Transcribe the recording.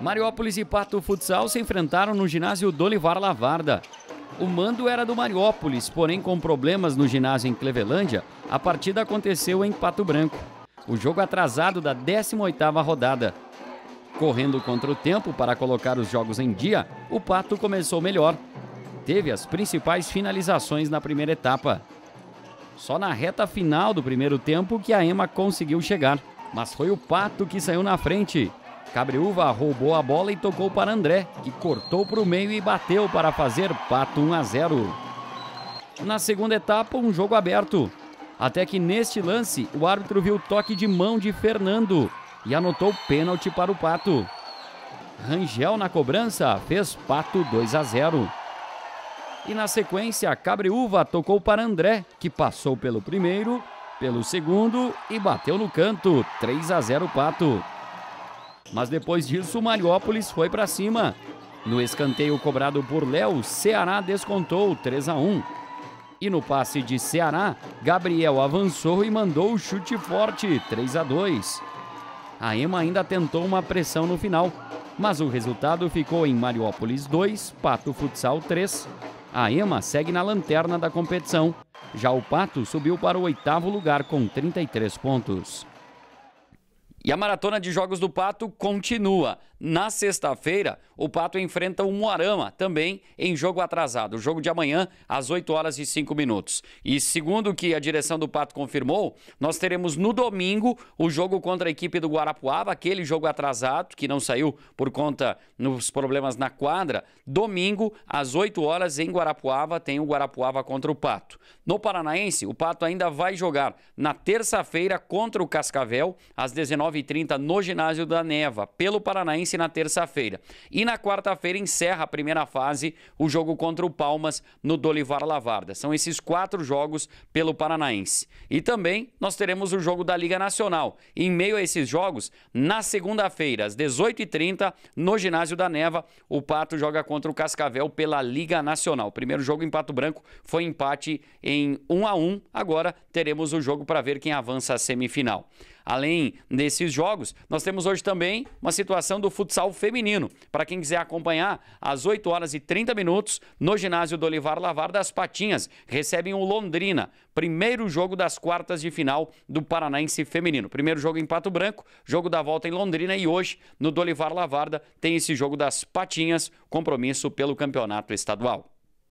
Mariópolis e Pato Futsal se enfrentaram no ginásio Dolivar Lavarda. O mando era do Mariópolis, porém com problemas no ginásio em Clevelândia, a partida aconteceu em Pato Branco. O jogo atrasado da 18ª rodada. Correndo contra o tempo para colocar os jogos em dia, o Pato começou melhor. Teve as principais finalizações na primeira etapa. Só na reta final do primeiro tempo que a Ema conseguiu chegar, mas foi o Pato que saiu na frente. Cabreúva roubou a bola e tocou para André, que cortou para o meio e bateu para fazer Pato 1 a 0. Na segunda etapa, um jogo aberto. Até que neste lance, o árbitro viu toque de mão de Fernando e anotou pênalti para o Pato. Rangel na cobrança fez Pato 2 a 0. E na sequência, Cabreúva tocou para André, que passou pelo primeiro, pelo segundo e bateu no canto 3 a 0 Pato. Mas depois disso, o Mariópolis foi para cima. No escanteio cobrado por Léo, Ceará descontou 3 a 1. E no passe de Ceará, Gabriel avançou e mandou o chute forte, 3 a 2. A Ema ainda tentou uma pressão no final, mas o resultado ficou em Mariópolis 2, Pato Futsal 3. A Ema segue na lanterna da competição. Já o Pato subiu para o oitavo lugar com 33 pontos. E a maratona de Jogos do Pato continua. Na sexta-feira, o Pato enfrenta o Moarama, também em jogo atrasado. O jogo de amanhã, às 8 horas e 5 minutos. E segundo o que a direção do Pato confirmou, nós teremos no domingo o jogo contra a equipe do Guarapuava, aquele jogo atrasado que não saiu por conta dos problemas na quadra. Domingo, às 8 horas, em Guarapuava, tem o Guarapuava contra o Pato. No Paranaense, o Pato ainda vai jogar na terça-feira contra o Cascavel, às 19 no ginásio da Neva, pelo Paranaense na terça-feira. E na quarta-feira encerra a primeira fase o jogo contra o Palmas no Dolivar Lavarda. São esses quatro jogos pelo Paranaense. E também nós teremos o jogo da Liga Nacional. Em meio a esses jogos, na segunda-feira, às 18h30, no ginásio da Neva, o Pato joga contra o Cascavel pela Liga Nacional. O primeiro jogo em Pato Branco foi empate em 1 a 1. Agora teremos o jogo para ver quem avança à semifinal. Além desses jogos, nós temos hoje também uma situação do futsal feminino. Para quem quiser acompanhar, às 8 horas e 30 minutos, no ginásio do Olivar Lavar das Patinhas, recebem o Londrina, primeiro jogo das quartas de final do Paranaense Feminino. Primeiro jogo em Pato Branco, jogo da volta em Londrina e hoje, no Dolivar Lavarda, tem esse jogo das Patinhas, compromisso pelo campeonato estadual.